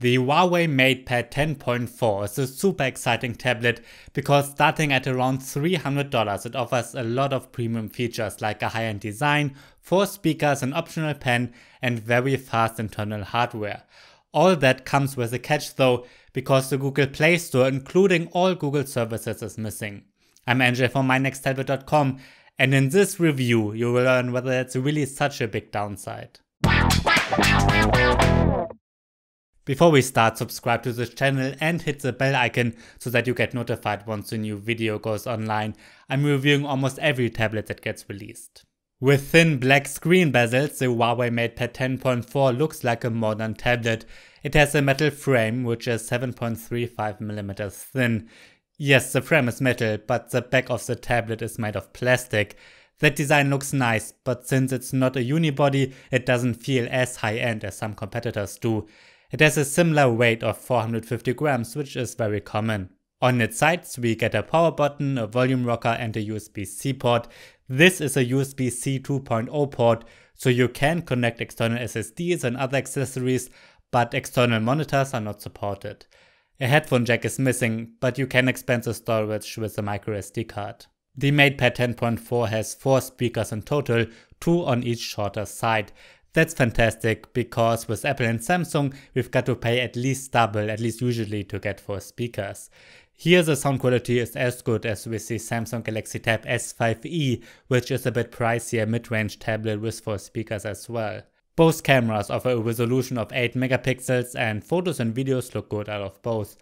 The Huawei MatePad 10.4 is a super exciting tablet because starting at around $300 it offers a lot of premium features like a high-end design, 4 speakers, an optional pen and very fast internal hardware. All that comes with a catch though, because the Google Play Store including all Google services is missing. I'm Angel from mynexttablet.com and in this review you will learn whether it's really such a big downside. Before we start, subscribe to this channel and hit the bell icon so that you get notified once a new video goes online. I'm reviewing almost every tablet that gets released. With thin black screen bezels, the Huawei MatePad 10.4 looks like a modern tablet. It has a metal frame which is 7.35mm thin. Yes, the frame is metal, but the back of the tablet is made of plastic. That design looks nice, but since it's not a unibody, it doesn't feel as high-end as some competitors do. It has a similar weight of 450 grams which is very common. On its sides we get a power button, a volume rocker and a USB-C port. This is a USB-C 2.0 port so you can connect external SSDs and other accessories but external monitors are not supported. A headphone jack is missing, but you can expand the storage with a microSD card. The MatePad 10.4 has 4 speakers in total, 2 on each shorter side. That's fantastic because with Apple and Samsung, we've got to pay at least double, at least usually, to get four speakers. Here the sound quality is as good as with the Samsung Galaxy Tab S5e, which is a bit pricier mid-range tablet with 4 speakers as well. Both cameras offer a resolution of 8 megapixels and photos and videos look good out of both.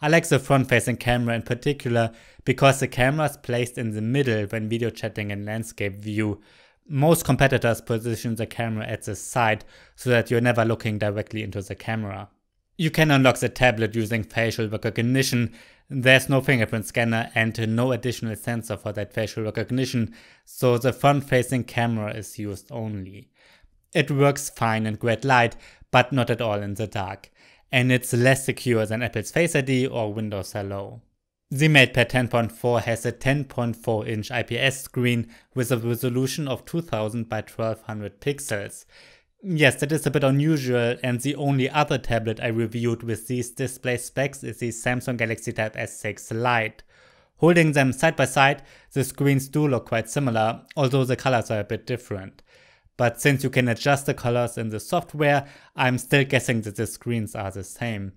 I like the front-facing camera in particular because the camera is placed in the middle when video chatting in landscape view most competitors position the camera at the side so that you're never looking directly into the camera. You can unlock the tablet using facial recognition. There's no fingerprint scanner and no additional sensor for that facial recognition, so the front-facing camera is used only. It works fine in great light, but not at all in the dark. And it's less secure than Apple's Face ID or Windows Hello. The MatePad 10.4 has a 10.4 inch IPS screen with a resolution of 2000 by 1200 pixels. Yes, that is a bit unusual and the only other tablet I reviewed with these display specs is the Samsung Galaxy Tab S6 Lite. Holding them side by side, the screens do look quite similar, although the colors are a bit different. But since you can adjust the colors in the software, I'm still guessing that the screens are the same.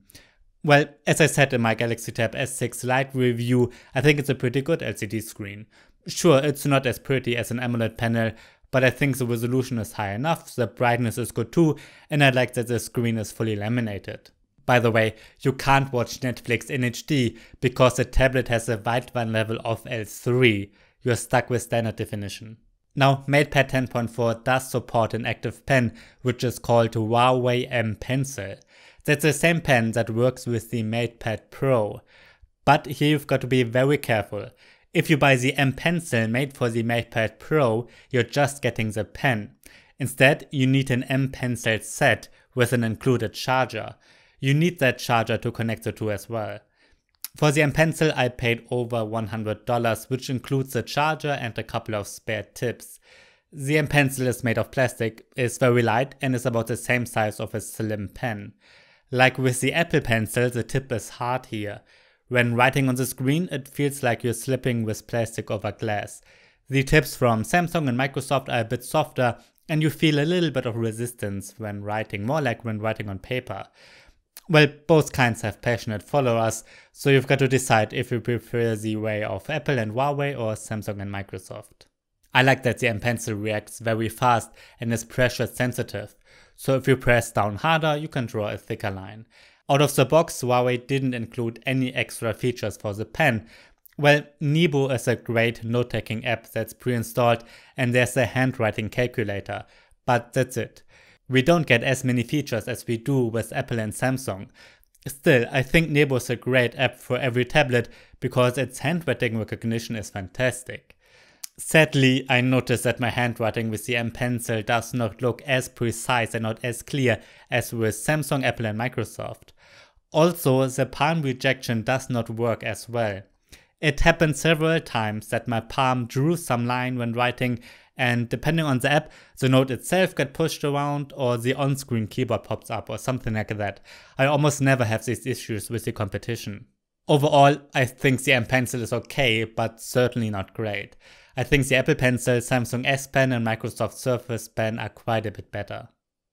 Well, as I said in my Galaxy Tab S6 Lite review, I think it's a pretty good LCD screen. Sure, it's not as pretty as an AMOLED panel, but I think the resolution is high enough, the brightness is good too, and I like that the screen is fully laminated. By the way, you can't watch Netflix in HD because the tablet has a wideband level of L3. You're stuck with standard definition. Now, MatePad 10.4 does support an active pen, which is called Huawei M Pencil. That's the same pen that works with the MatePad Pro. But here you've got to be very careful. If you buy the M Pencil made for the MatePad Pro, you're just getting the pen. Instead, you need an M Pencil set with an included charger. You need that charger to connect the two as well. For the M Pencil I paid over $100 which includes the charger and a couple of spare tips. The M Pencil is made of plastic, is very light and is about the same size of a slim pen. Like with the Apple Pencil, the tip is hard here. When writing on the screen, it feels like you're slipping with plastic over glass. The tips from Samsung and Microsoft are a bit softer and you feel a little bit of resistance when writing, more like when writing on paper. Well, both kinds have passionate followers, so you've got to decide if you prefer the way of Apple and Huawei or Samsung and Microsoft. I like that the M Pencil reacts very fast and is pressure sensitive. So if you press down harder, you can draw a thicker line. Out of the box, Huawei didn't include any extra features for the pen. Well, Nebo is a great note-taking app that's pre-installed and there's a handwriting calculator, but that's it. We don't get as many features as we do with Apple and Samsung. Still, I think Nebo is a great app for every tablet because its handwriting recognition is fantastic. Sadly, I notice that my handwriting with the M Pencil does not look as precise and not as clear as with Samsung, Apple and Microsoft. Also, the palm rejection does not work as well. It happened several times that my palm drew some line when writing and depending on the app, the note itself got pushed around or the on-screen keyboard pops up or something like that. I almost never have these issues with the competition. Overall, I think the M Pencil is okay, but certainly not great. I think the Apple Pencil, Samsung S Pen and Microsoft Surface Pen are quite a bit better.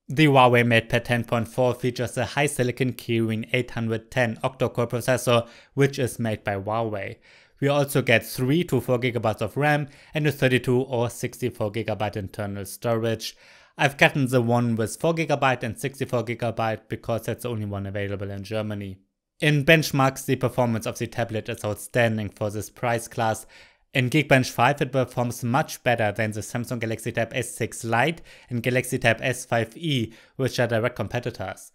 The Huawei MatePad 10.4 features a high silicon Kirin 810 octa-core processor, which is made by Huawei. We also get 3 to 4 GB of RAM and a 32 or 64 GB internal storage. I've gotten the one with 4 GB and 64 GB because that's the only one available in Germany. In benchmarks, the performance of the tablet is outstanding for this price class. In Geekbench 5, it performs much better than the Samsung Galaxy Tab S6 Lite and Galaxy Tab S5e, which are direct competitors.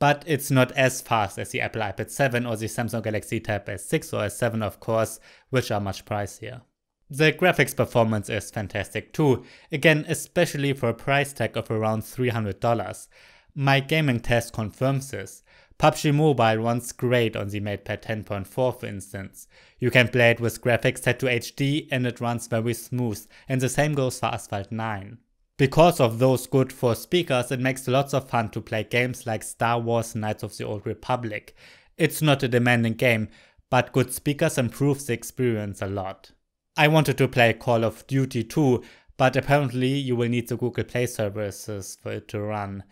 But it's not as fast as the Apple iPad 7 or the Samsung Galaxy Tab S6 or S7, of course, which are much pricier. The graphics performance is fantastic too, again, especially for a price tag of around $300. My gaming test confirms this. PUBG Mobile runs great on the MatePad 10.4 for instance. You can play it with graphics set to HD and it runs very smooth, and the same goes for Asphalt 9. Because of those good for speakers, it makes lots of fun to play games like Star Wars Knights of the Old Republic. It's not a demanding game, but good speakers improve the experience a lot. I wanted to play Call of Duty 2, but apparently you will need the Google Play services for it to run.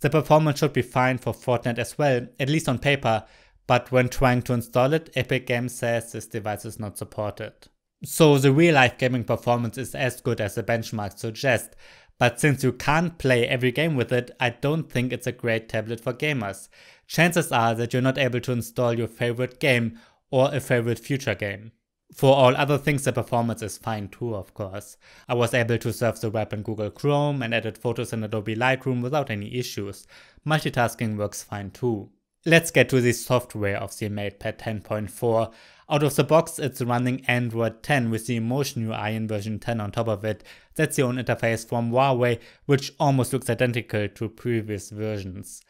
The performance should be fine for Fortnite as well, at least on paper, but when trying to install it, Epic Games says this device is not supported. So the real life gaming performance is as good as the benchmarks suggest, but since you can't play every game with it, I don't think it's a great tablet for gamers. Chances are that you're not able to install your favorite game or a favorite future game. For all other things, the performance is fine too, of course. I was able to surf the web in Google Chrome and edit photos in Adobe Lightroom without any issues. Multitasking works fine too. Let's get to the software of the MatePad 10.4. Out of the box, it's running Android 10 with the Emotion UI in version 10 on top of it. That's the own interface from Huawei, which almost looks identical to previous versions.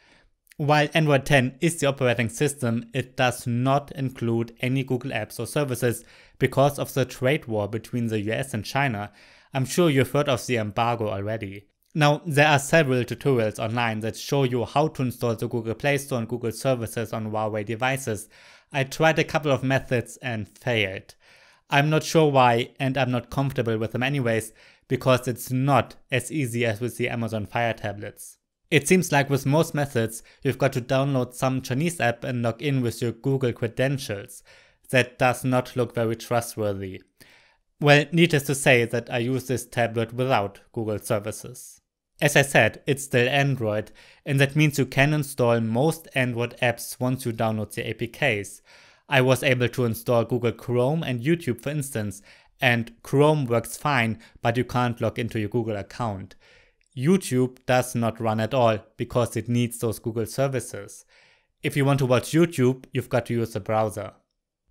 While Android 10 is the operating system, it does not include any Google apps or services because of the trade war between the US and China. I'm sure you've heard of the embargo already. Now, there are several tutorials online that show you how to install the Google Play Store and Google services on Huawei devices. I tried a couple of methods and failed. I'm not sure why and I'm not comfortable with them anyways, because it's not as easy as with the Amazon Fire tablets. It seems like with most methods, you've got to download some Chinese app and log in with your Google credentials. That does not look very trustworthy. Well, needless to say that I use this tablet without Google services. As I said, it's still Android, and that means you can install most Android apps once you download the APKs. I was able to install Google Chrome and YouTube for instance, and Chrome works fine, but you can't log into your Google account. YouTube does not run at all because it needs those Google services. If you want to watch YouTube, you've got to use a browser.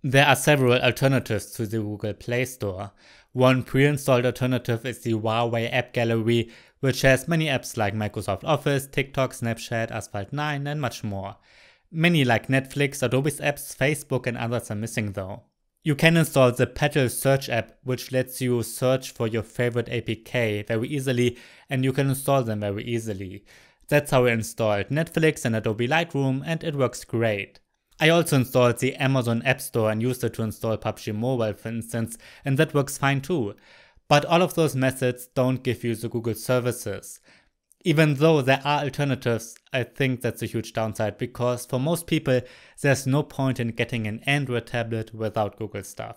There are several alternatives to the Google Play Store. One pre-installed alternative is the Huawei App Gallery, which has many apps like Microsoft Office, TikTok, Snapchat, Asphalt 9 and much more. Many like Netflix, Adobe's apps, Facebook and others are missing though. You can install the Petal search app, which lets you search for your favorite APK very easily and you can install them very easily. That's how I installed Netflix and Adobe Lightroom and it works great. I also installed the Amazon App Store and used it to install PUBG Mobile for instance and that works fine too. But all of those methods don't give you the Google services even though there are alternatives, I think that's a huge downside because for most people, there's no point in getting an Android tablet without Google stuff.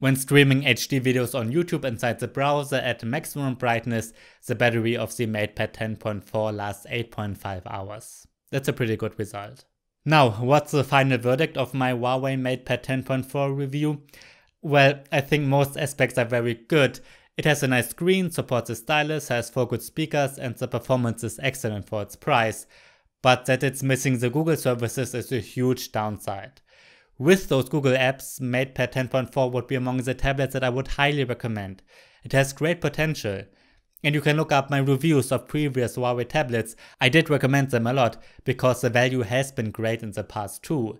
When streaming HD videos on YouTube inside the browser at maximum brightness, the battery of the MatePad 10.4 lasts 8.5 hours. That's a pretty good result. Now, what's the final verdict of my Huawei MatePad 10.4 review? Well, I think most aspects are very good, it has a nice screen, supports a stylus, has 4 good speakers and the performance is excellent for its price, but that it's missing the Google services is a huge downside. With those Google apps, MatePad 10.4 would be among the tablets that I would highly recommend. It has great potential. And you can look up my reviews of previous Huawei tablets, I did recommend them a lot because the value has been great in the past too.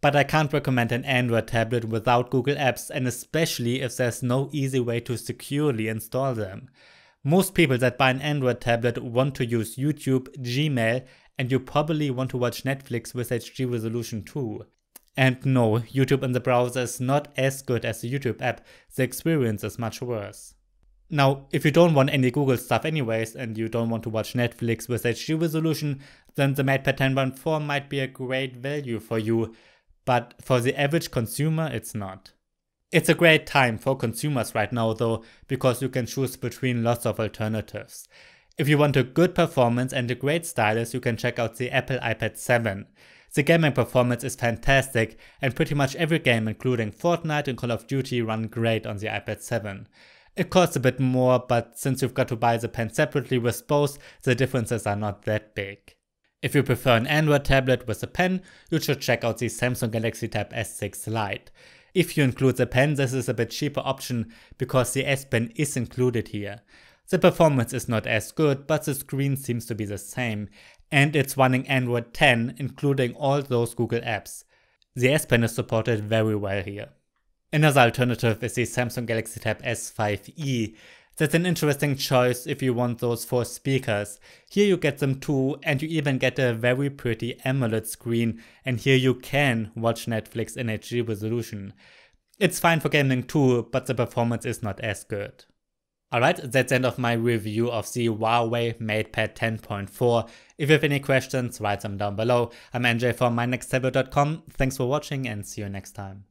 But I can't recommend an Android tablet without Google Apps and especially if there's no easy way to securely install them. Most people that buy an Android tablet want to use YouTube, Gmail, and you probably want to watch Netflix with HD resolution too. And no, YouTube in the browser is not as good as the YouTube app, the experience is much worse. Now, if you don't want any Google stuff anyways and you don't want to watch Netflix with HD resolution, then the MatePad 10.4 might be a great value for you, but for the average consumer, it's not. It's a great time for consumers right now though, because you can choose between lots of alternatives. If you want a good performance and a great stylus, you can check out the Apple iPad 7. The gaming performance is fantastic, and pretty much every game including Fortnite and Call of Duty run great on the iPad 7. It costs a bit more, but since you've got to buy the pen separately with both, the differences are not that big. If you prefer an Android tablet with a pen, you should check out the Samsung Galaxy Tab S6 Lite. If you include the pen, this is a bit cheaper option because the S Pen is included here. The performance is not as good, but the screen seems to be the same, and it's running Android 10, including all those Google apps. The S Pen is supported very well here. Another alternative is the Samsung Galaxy Tab S5e. That's an interesting choice if you want those four speakers. Here you get them too and you even get a very pretty AMOLED screen and here you can watch Netflix in HD resolution. It's fine for gaming too, but the performance is not as good. Alright, that's the end of my review of the Huawei MatePad 10.4. If you have any questions, write them down below. I'm NJ from mynexttable.com. Thanks for watching and see you next time.